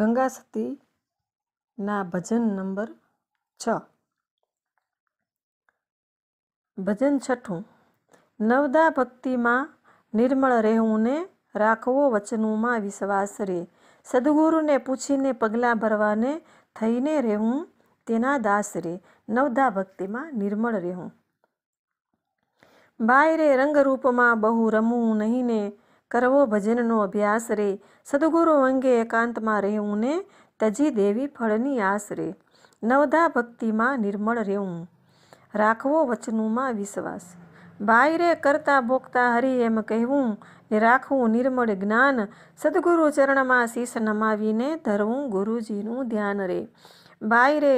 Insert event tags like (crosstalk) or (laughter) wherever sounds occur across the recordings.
ગંગા સતીના ભજન number છ ભજન છઠ્ઠું નવદા ભક્તિમાં નિર્મળ રહેવું ને રાખવો વચનોમાં વિશ્વાસ રે સદગુરુને પૂછીને પગલાં ભરવાને થઈને રહેવું તેના દાસ રે નવદા ભક્તિમાં નિર્મળ રહેવું બાયરે રંગરૂપમાં બહુ રમવું નહીં ને કરવો ભજનનો અભ્યાસ રે સદગુરુ અંગે એકાંતમાં રહેવું ને તજી દેવી ફળની આશ રે નવધા ભક્તિમાં નિર્મળ રહેવું રાખવો વચનુમાં વિશ્વાસ બાયરે કરતા ભોગતા હરિ એમ કહેવું ને રાખવું નિર્મળ જ્ઞાન સદગુરુ ચરણમાં શીશ નમાવીને ધરવું ગુરુજીનું ધ્યાન રે બાયરે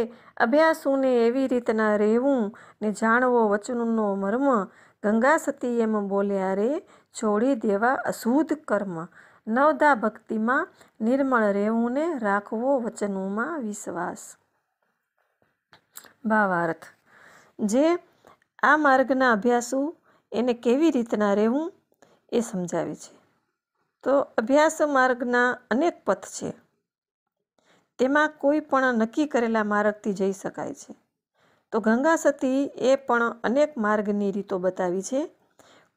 અભ્યાસુને એવી રીતના રહેવું ને જાણવો વચનનો મર્મ ગંગા સતી એમ બોલ્યા રે છોડી દેવા અશુદ્ધ કર્મ નવદા ભક્તિમાં નિર્મળ રહેવું ને રાખવો વચનોમાં વિશ્વાસ ભાવાર્થ જે આ માર્ગના અભ્યાસુ એને કેવી રીતના રહેવું એ સમજાવે છે તો અભ્યાસ માર્ગના અનેક પથ છે તેમાં કોઈ પણ નક્કી કરેલા માર્ગથી જઈ શકાય છે તો ગંગા સતી એ પણ અનેક માર્ગની રીતો બતાવી છે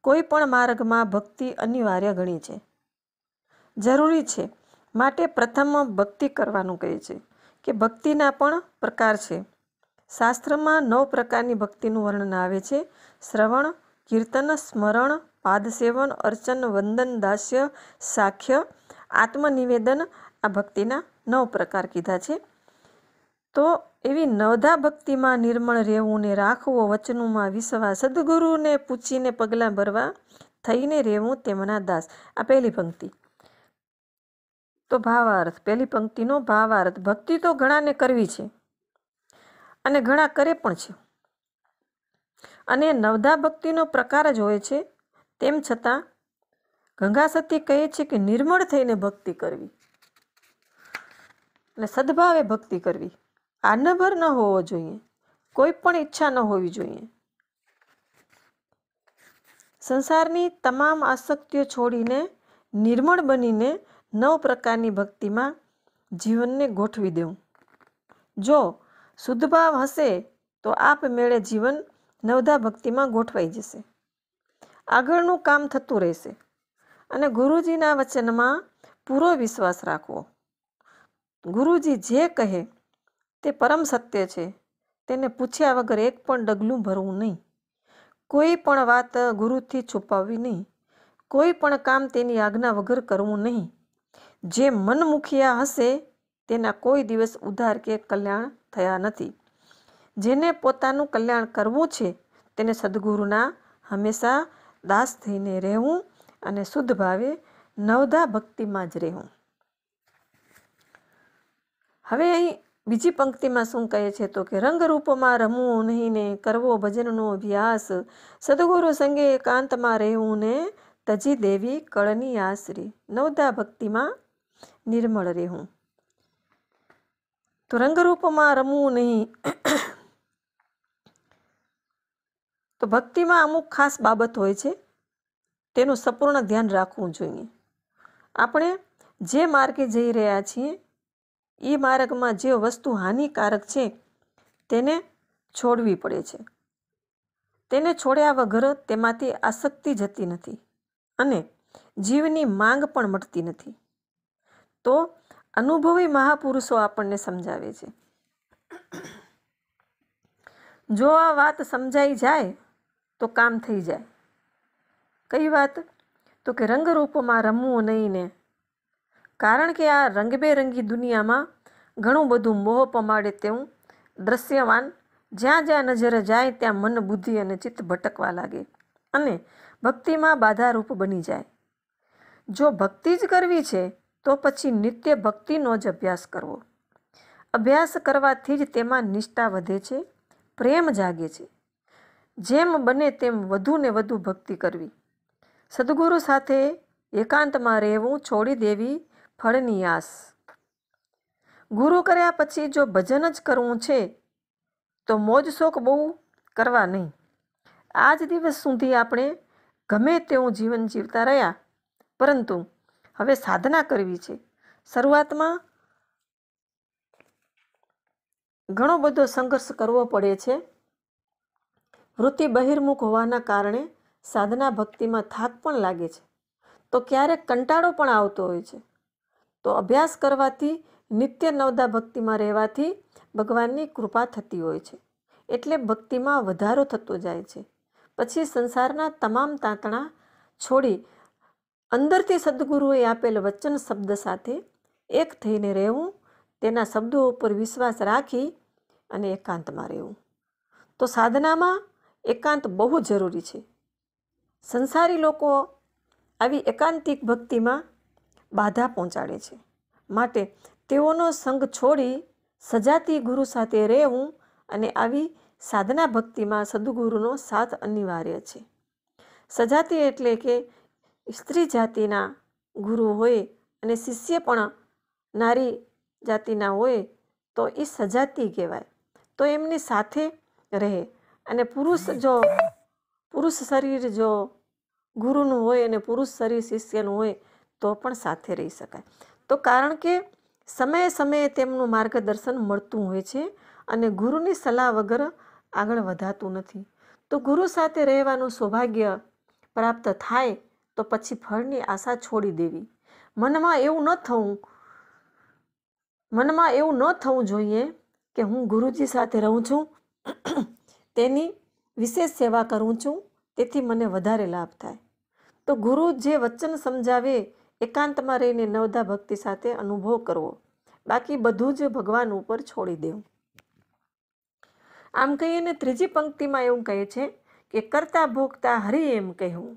કોઈ પણ માર્ગમાં ભક્તિ અનિવાર્ય ગણી છે જરૂરી છે માટે પ્રથમ ભક્તિ કરવાનું કહે છે કે ભક્તિના પણ પ્રકાર છે શાસ્ત્રમાં નવ પ્રકારની ભક્તિનું વર્ણન આવે છે શ્રવણ કીર્તન સ્મરણ પાદસેવન અર્ચન વંદન દાસ્ય સાખ્ય આત્મનિવેદન આ ભક્તિના નવ પ્રકાર કીધા છે તો એવી નવધા ભક્તિમાં નિર્મળ રહેવું ને રાખવો વચનોમાં વિશ્વા સદગુરુને પૂછીને પગલાં ભરવા થઈને રહેવું તેમના દાસ આ પહેલી પંક્તિ તો ભાવાર્થ પહેલી પંક્તિનો ભાવાર્થ ભક્તિ તો ઘણાને કરવી છે અને ઘણા કરે પણ છે અને નવધા ભક્તિનો પ્રકાર જ હોય છે તેમ છતાં ગંગાસતી કહે છે કે નિર્મળ થઈને ભક્તિ કરવી અને સદભાવે ભક્તિ કરવી આનભર ન હોવો જોઈએ કોઈ પણ ઈચ્છા ન હોવી જોઈએ સંસારની તમામ આસક્તિઓ છોડીને નિર્મળ બનીને નવ પ્રકારની ભક્તિમાં જીવનને ગોઠવી દેવું જો શુદ્ધભાવ હશે તો આપમેળે જીવન નવધા ભક્તિમાં ગોઠવાઈ જશે આગળનું કામ થતું રહેશે અને ગુરુજીના વચનમાં પૂરો વિશ્વાસ રાખવો ગુરુજી જે કહે તે પરમ સત્ય છે તેને પૂછ્યા વગર એક પણ ડગલું ભરવું નહીં કોઈ પણ વાત ગુરુથી છુપાવવી નહીં કોઈ પણ કામ તેની આજ્ઞા વગર કરવું નહીં જે મનમુખિયા હશે તેના કોઈ દિવસ ઉધાર કે કલ્યાણ થયા નથી જેને પોતાનું કલ્યાણ કરવું છે તેને સદગુરુના હંમેશા દાસ થઈને રહેવું અને શુદ્ધ ભાવે નવદા ભક્તિમાં જ રહેવું હવે અહીં બીજી પંક્તિમાં શું કહે છે તો કે રંગરૂપમાં રમવું નહીં ને કરવો ભજનનો અભ્યાસ સદગુરુ સંગે એકાંતમાં રહેવું ને તજી દેવી કળની આશરી નવદા ભક્તિમાં નિર્મળ રહેવું તો રંગરૂપમાં રમવું નહીં (coughs) તો ભક્તિમાં અમુક ખાસ બાબત હોય છે તેનું સંપૂર્ણ ધ્યાન રાખવું જોઈએ આપણે જે માર્ગે જઈ રહ્યા છીએ એ માર્ગમાં જે વસ્તુ હાનિકારક છે તેને છોડવી પડે છે તેને છોડ્યા વગર તેમાંથી આસક્તિ જતી નથી અને જીવની માંગ પણ મટતી નથી તો અનુભવી મહાપુરુષો આપણને સમજાવે છે જો આ વાત સમજાઈ જાય તો કામ થઈ જાય કઈ વાત તો કે રંગરૂપોમાં રમવું નહીં ને કારણ કે આ રંગબેરંગી દુનિયામાં ઘણું બધું મોહ પમાડે તેવું દ્રશ્યવાન જ્યાં જ્યાં નજરે જાય ત્યાં મન બુદ્ધિ અને ચિત્ત ભટકવા લાગે અને ભક્તિમાં બાધારૂપ બની જાય જો ભક્તિ જ કરવી છે તો પછી નિત્ય ભક્તિનો જ અભ્યાસ કરવો અભ્યાસ કરવાથી જ તેમાં નિષ્ઠા વધે છે પ્રેમ જાગે છે જેમ બને તેમ વધુ ને વધુ ભક્તિ કરવી સદગુરુ સાથે એકાંતમાં રહેવું છોડી દેવી ફળની આસ ગુરુ કર્યા પછી જો ભજન જ કરવું છે તો મોજ શોખ બહુ કરવા નહીં આજ દિવસ સુધી આપણે ગમે તેવું જીવન જીવતા રહ્યા પરંતુ હવે સાધના કરવી છે શરૂઆતમાં ઘણો બધો સંઘર્ષ કરવો પડે છે વૃત્તિ બહિર્મુખ હોવાના કારણે સાધના ભક્તિમાં થાક પણ લાગે છે તો ક્યારેક કંટાળો પણ આવતો હોય છે તો અભ્યાસ કરવાથી નિત્ય નવદા ભક્તિમાં રહેવાથી ભગવાનની કૃપા થતી હોય છે એટલે ભક્તિમાં વધારો થતો જાય છે પછી સંસારના તમામ તાંતણા છોડી અંદરથી સદગુરુએ આપેલ વચન શબ્દ સાથે એક થઈને રહેવું તેના શબ્દો ઉપર વિશ્વાસ રાખી અને એકાંતમાં રહેવું તો સાધનામાં એકાંત બહુ જરૂરી છે સંસારી લોકો આવી એકાંતિક ભક્તિમાં બાધા પહોંચાડે છે માટે તેઓનો સંગ છોડી સજાતી ગુરુ સાથે રહેવું અને આવી સાધના ભક્તિમાં સદગુરુનો સાથ અનિવાર્ય છે સજાતી એટલે કે સ્ત્રી જાતિના ગુરુ હોય અને શિષ્ય પણ નારી જાતિના હોય તો એ સજાતી કહેવાય તો એમની સાથે રહે અને પુરુષ જો પુરુષ શરીર જો ગુરુનું હોય અને પુરુષ શરીર શિષ્યનું હોય તો પણ સાથે રહી શકાય તો કારણ કે સમયે સમયે તેમનું માર્ગદર્શન મળતું હોય છે અને ગુરુની સલાહ વગર આગળ વધાતું નથી તો ગુરુ સાથે રહેવાનું સૌભાગ્ય પ્રાપ્ત થાય તો પછી ફળની આશા છોડી દેવી મનમાં એવું ન થવું મનમાં એવું ન થવું જોઈએ કે હું ગુરુજી સાથે રહું છું તેની વિશેષ સેવા કરું છું તેથી મને વધારે લાભ થાય તો ગુરુ જે વચન સમજાવે એકાંતમાં રહીને નવધા ભક્તિ સાથે અનુભવ કરવો બાકી બધું જ ભગવાન ઉપર છોડી દેવું આમ કહીએ ત્રીજી પંક્તિમાં એવું કહે છે કે કરતા ભોગતા હરિ એમ કહેવું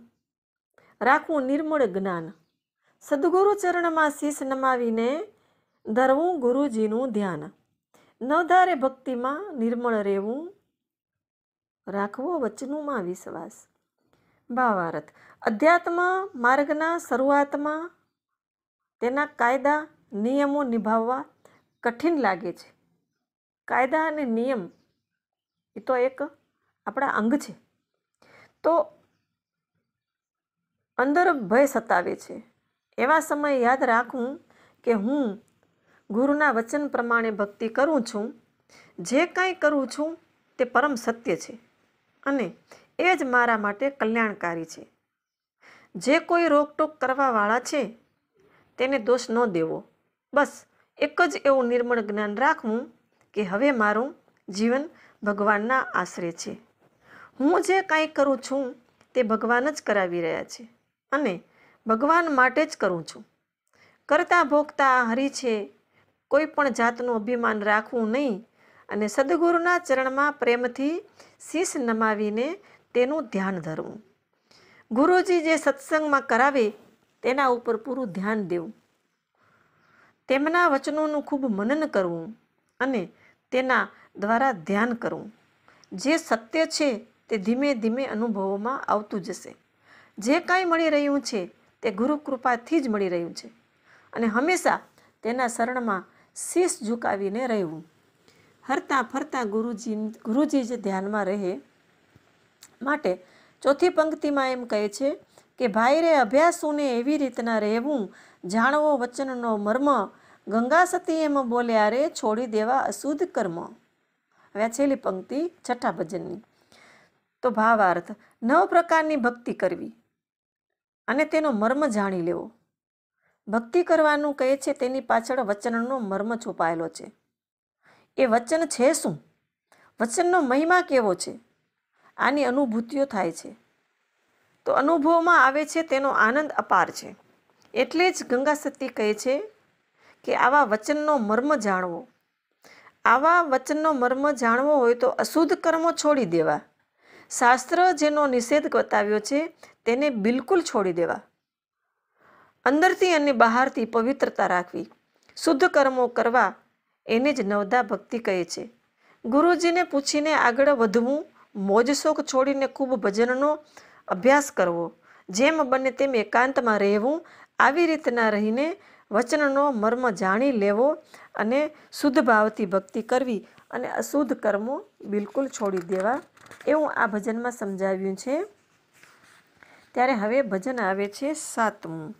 રાખવું નિર્મળ જ્ઞાન સદગુરુ ચરણમાં શીશ નમાવીને ધરવું ગુરુજીનું ધ્યાન નવધારે ભક્તિમાં નિર્મળ રહેવું રાખવો વચનોમાં વિશ્વાસ ભાવાર્થ અધ્યાત્મ માર્ગના શરૂઆતમાં તેના કાયદા નિયમો નિભાવવા કઠિન લાગે છે કાયદા અને નિયમ એ તો એક આપણા અંગ છે તો અંદર ભય સતાવે છે એવા સમયે યાદ રાખું કે હું ગુરુના વચન પ્રમાણે ભક્તિ કરું છું જે કાંઈ કરું છું તે પરમ સત્ય છે અને એ જ મારા માટે કલ્યાણકારી છે જે કોઈ રોકટોક કરવાવાળા છે તેને દોષ ન દેવો બસ એક જ એવું નિર્મળ જ્ઞાન રાખવું કે હવે મારું જીવન ભગવાનના આશરે છે હું જે કાંઈ કરું છું તે ભગવાન જ કરાવી રહ્યા છે અને ભગવાન માટે જ કરું છું કરતા ભોગતા હરી છે કોઈ પણ જાતનું અભિમાન રાખવું નહીં અને સદગુરુના ચરણમાં પ્રેમથી શીશ નમાવીને તેનું ધ્યાન ધરવું ગુરુજી જે સત્સંગમાં કરાવે તેના ઉપર પૂરું ધ્યાન દેવું તેમના વચનોનું ખૂબ મનન કરવું અને તેના દ્વારા ધ્યાન કરવું જે સત્ય છે તે ધીમે ધીમે અનુભવોમાં આવતું જશે જે કાંઈ મળી રહ્યું છે તે ગુરુ કૃપાથી જ મળી રહ્યું છે અને હંમેશા તેના શરણમાં શીશ ઝુકાવીને રહેવું હરતા ફરતા ગુરુજી ગુરુજી જે ધ્યાનમાં રહે માટે ચોથી પંક્તિમાં એમ કહે છે કે ભાઈ રે અભ્યાસુને એવી રીતના રહેવું જાણવો વચનનો મર્મ ગંગા સતી એમ બોલ્યા રે છોડી દેવા અશુદ્ધ કર્મ હવે પંક્તિ છઠ્ઠા ભજનની તો ભાવાર્થ નવ પ્રકારની ભક્તિ કરવી અને તેનો મર્મ જાણી લેવો ભક્તિ કરવાનું કહે છે તેની પાછળ વચનનો મર્મ છુપાયેલો છે એ વચન છે શું વચનનો મહિમા કેવો છે આની અનુભૂતિઓ થાય છે તો અનુભવમાં આવે છે તેનો આનંદ અપાર છે એટલે જ ગંગા સતી કહે છે કે આવા વચનનો મર્મ જાણવો આવા વચનનો મર્મ જાણવો હોય તો અશુદ્ધ કર્મો છોડી દેવા શાસ્ત્ર જેનો નિષેધ બતાવ્યો છે તેને બિલકુલ છોડી દેવા અંદરથી અને બહારથી પવિત્રતા રાખવી શુદ્ધ કર્મો કરવા એને જ નવદા ભક્તિ કહે છે ગુરુજીને પૂછીને આગળ વધવું મોજશોખ છોડીને ખૂબ ભજનનો અભ્યાસ કરવો જેમ બને તેમ એકાંતમાં રહેવું આવી રીતના રહીને વચનનો મર્મ જાણી લેવો અને શુદ્ધ ભાવથી ભક્તિ કરવી અને અશુદ્ધ કર્મો બિલકુલ છોડી દેવા એવું આ ભજનમાં સમજાવ્યું છે ત્યારે હવે ભજન આવે છે સાતમું